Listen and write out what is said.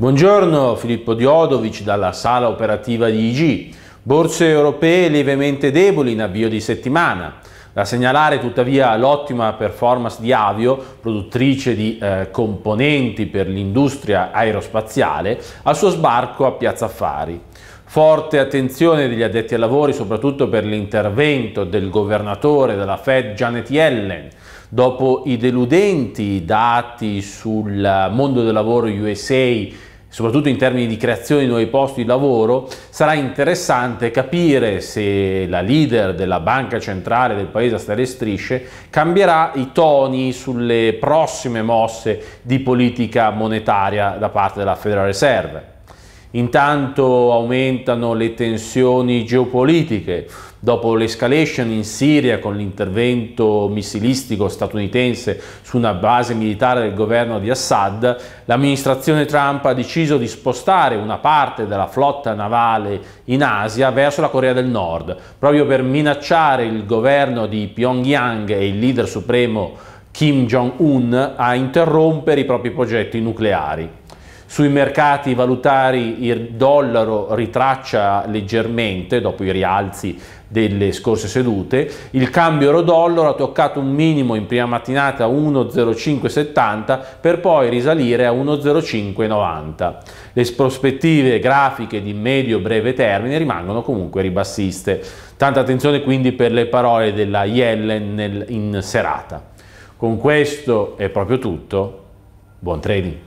Buongiorno Filippo Diodovic dalla sala operativa di IG. Borse europee lievemente deboli in avvio di settimana. Da segnalare tuttavia l'ottima performance di Avio, produttrice di eh, componenti per l'industria aerospaziale, al suo sbarco a Piazza Affari. Forte attenzione degli addetti ai lavori soprattutto per l'intervento del governatore della Fed Janet Yellen. Dopo i deludenti dati sul mondo del lavoro USA soprattutto in termini di creazione di nuovi posti di lavoro, sarà interessante capire se la leader della banca centrale del paese a stare strisce cambierà i toni sulle prossime mosse di politica monetaria da parte della Federal Reserve. Intanto aumentano le tensioni geopolitiche. Dopo l'escalation in Siria con l'intervento missilistico statunitense su una base militare del governo di Assad, l'amministrazione Trump ha deciso di spostare una parte della flotta navale in Asia verso la Corea del Nord, proprio per minacciare il governo di Pyongyang e il leader supremo Kim Jong-un a interrompere i propri progetti nucleari. Sui mercati valutari il dollaro ritraccia leggermente dopo i rialzi delle scorse sedute, il cambio euro-dollaro ha toccato un minimo in prima mattinata 1,0570 per poi risalire a 1,0590. Le prospettive grafiche di medio-breve termine rimangono comunque ribassiste. Tanta attenzione quindi per le parole della Yellen in serata. Con questo è proprio tutto, buon trading!